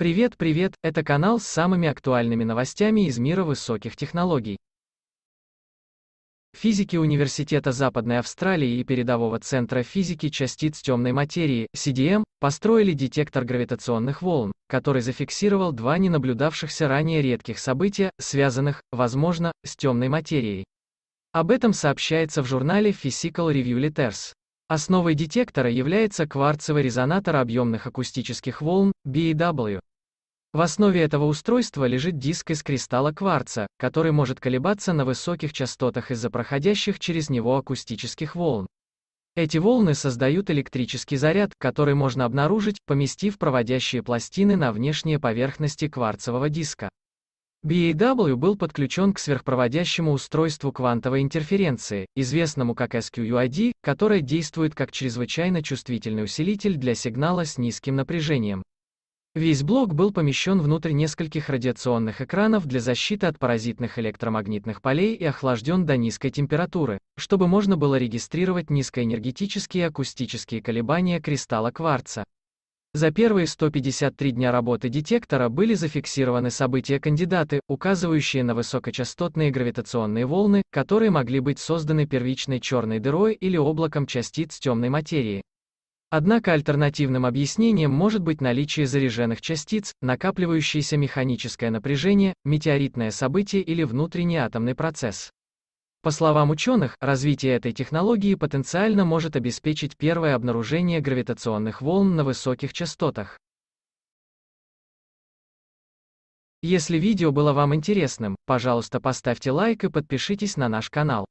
Привет, привет, это канал с самыми актуальными новостями из мира высоких технологий. Физики Университета Западной Австралии и Передового Центра физики частиц темной материи, CDM, построили детектор гравитационных волн, который зафиксировал два ненаблюдавшихся ранее редких события, связанных, возможно, с темной материей. Об этом сообщается в журнале Physical Review Letters. Основой детектора является кварцевый резонатор объемных акустических волн, BAW. В основе этого устройства лежит диск из кристалла кварца, который может колебаться на высоких частотах из-за проходящих через него акустических волн. Эти волны создают электрический заряд, который можно обнаружить, поместив проводящие пластины на внешние поверхности кварцевого диска. BAW был подключен к сверхпроводящему устройству квантовой интерференции, известному как SQUID, которое действует как чрезвычайно чувствительный усилитель для сигнала с низким напряжением. Весь блок был помещен внутрь нескольких радиационных экранов для защиты от паразитных электромагнитных полей и охлажден до низкой температуры, чтобы можно было регистрировать низкоэнергетические акустические колебания кристалла кварца. За первые 153 дня работы детектора были зафиксированы события-кандидаты, указывающие на высокочастотные гравитационные волны, которые могли быть созданы первичной черной дырой или облаком частиц темной материи. Однако альтернативным объяснением может быть наличие заряженных частиц, накапливающееся механическое напряжение, метеоритное событие или внутренний атомный процесс. По словам ученых, развитие этой технологии потенциально может обеспечить первое обнаружение гравитационных волн на высоких частотах. Если видео было вам интересным, пожалуйста поставьте лайк и подпишитесь на наш канал.